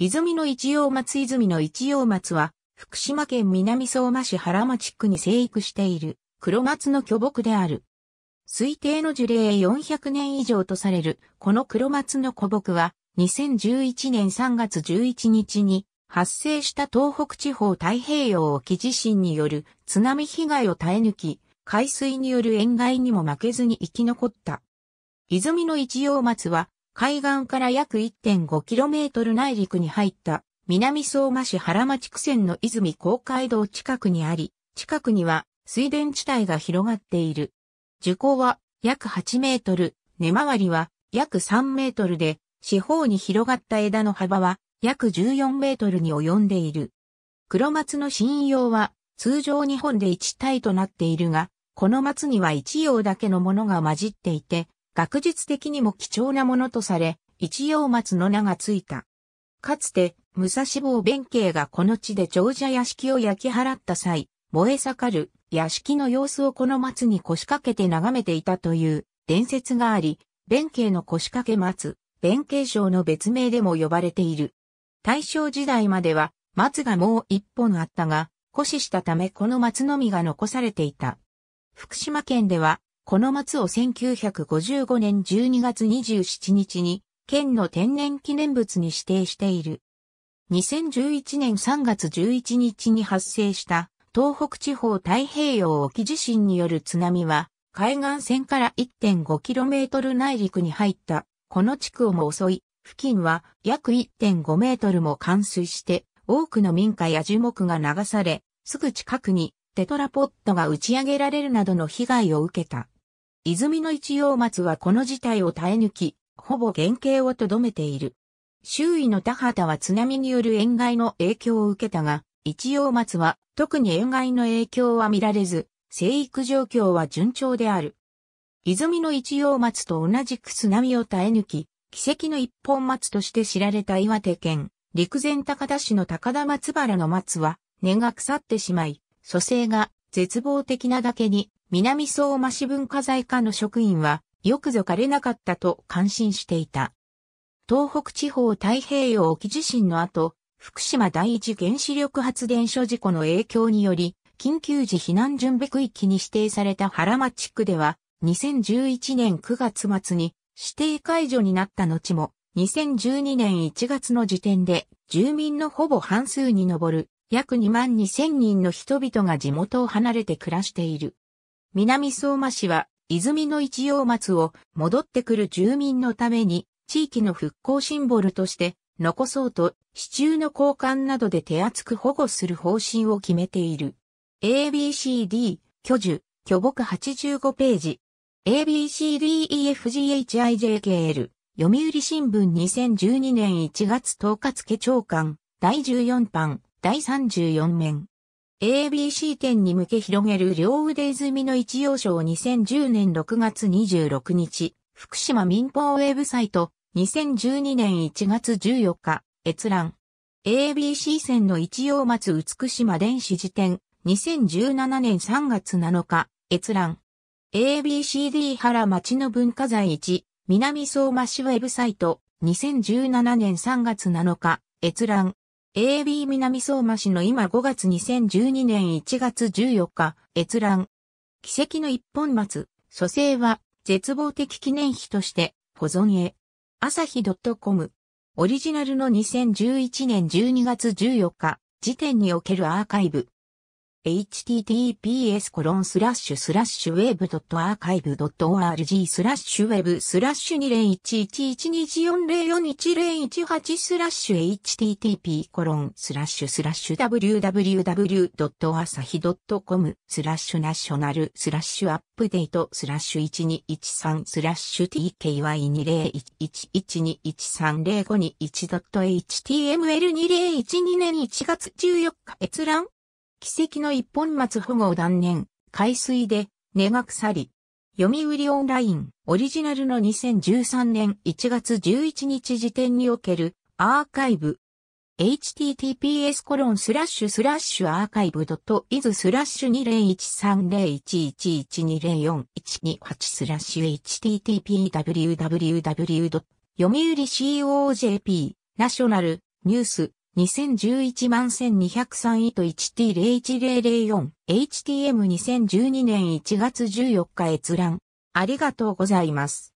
泉の一葉松泉の一葉松は、福島県南相馬市原町区に生育している黒松の巨木である。推定の樹齢400年以上とされる、この黒松の古木は、2011年3月11日に発生した東北地方太平洋沖地震による津波被害を耐え抜き、海水による塩害にも負けずに生き残った。泉の一葉松は海岸から約 1.5km 内陸に入った南相馬市原町区線の泉公会堂近くにあり、近くには水田地帯が広がっている。樹高は約8メートル、根回りは約3メートルで、四方に広がった枝の幅は約14メートルに及んでいる。黒松の信葉は通常日本で1体となっているが、この松には1葉だけのものが混じっていて、学術的にも貴重なものとされ、一葉松の名がついた。かつて、武蔵坊弁慶がこの地で長者屋敷を焼き払った際、燃え盛る屋敷の様子をこの松に腰掛けて眺めていたという伝説があり、弁慶の腰掛け松、弁慶賞の別名でも呼ばれている。大正時代までは松がもう一本あったが、腰したためこの松のみが残されていた。福島県ではこの松を1955年12月27日に県の天然記念物に指定している。2011年3月11日に発生した東北地方太平洋沖地震による津波は海岸線から 1.5km 内陸に入ったこの地区をも襲い、付近は約1.5メートルも冠水して多くの民家や樹木が流され、すぐ近くにテトラポットが打ち上げられるなどの被害を受けた。泉の一葉松はこの事態を耐え抜き、ほぼ原型をとどめている。周囲の田畑は津波による塩害の影響を受けたが、一葉松は特に塩害の影響は見られず、生育状況は順調である。泉の一葉松と同じく津波を耐え抜き、奇跡の一本松として知られた岩手県、陸前高田市の高田松原の松は、根が腐ってしまい、蘇生が絶望的なだけに、南相馬市文化財課の職員は、よくぞ枯れなかったと感心していた。東北地方太平洋沖地震の後、福島第一原子力発電所事故の影響により、緊急時避難準備区域に指定された原町区では、2011年9月末に指定解除になった後も、2012年1月の時点で住民のほぼ半数に上る約2万2000人の人々が地元を離れて暮らしている。南相馬市は、泉の一葉松を戻ってくる住民のために、地域の復興シンボルとして残そうと、支柱の交換などで手厚く保護する方針を決めている。ABCD、巨樹、巨木85ページ。ABCDEFGHIJKL、読売新聞2012年1月10日付長官、第14版、第34面。ABC 店に向け広げる両腕済みの一要所を2010年6月26日、福島民放ウェブサイト、2012年1月14日、閲覧。ABC 線の一要松美島電子辞典、2017年3月7日、閲覧。ABCD 原町の文化財1、南相馬市ウェブサイト、2017年3月7日、閲覧。AB 南相馬市の今5月2012年1月14日、閲覧。奇跡の一本松、蘇生は絶望的記念碑として保存へ。朝日 .com。オリジナルの2011年12月14日時点におけるアーカイブ。https コロンスラッシュスラッシュウェブドットアーカイブドット org スラッシュウェブスラッシュ201112404101スラッシュ http コロンスラッシュスラッシュ www.asahi.com スラッシュナショナルスラッシュアップデートスラッシュ1213スラッシュ tky201112130521.html2012 年1月14日閲覧奇跡の一本松保護断念、海水で根が腐り。読売オンライン、オリジナルの2013年1月11日時点におけるアーカイブ。https コロンスラッシュスラッシュアーカイブドットイズスラッシュ2 0 1 3 0 1 1 1 2 0 4 1 2スラッシュ httpwww. 読売 COJP ナショナルニュース2011万1203位と 1T01004、HTM2012 年1月14日閲覧。ありがとうございます。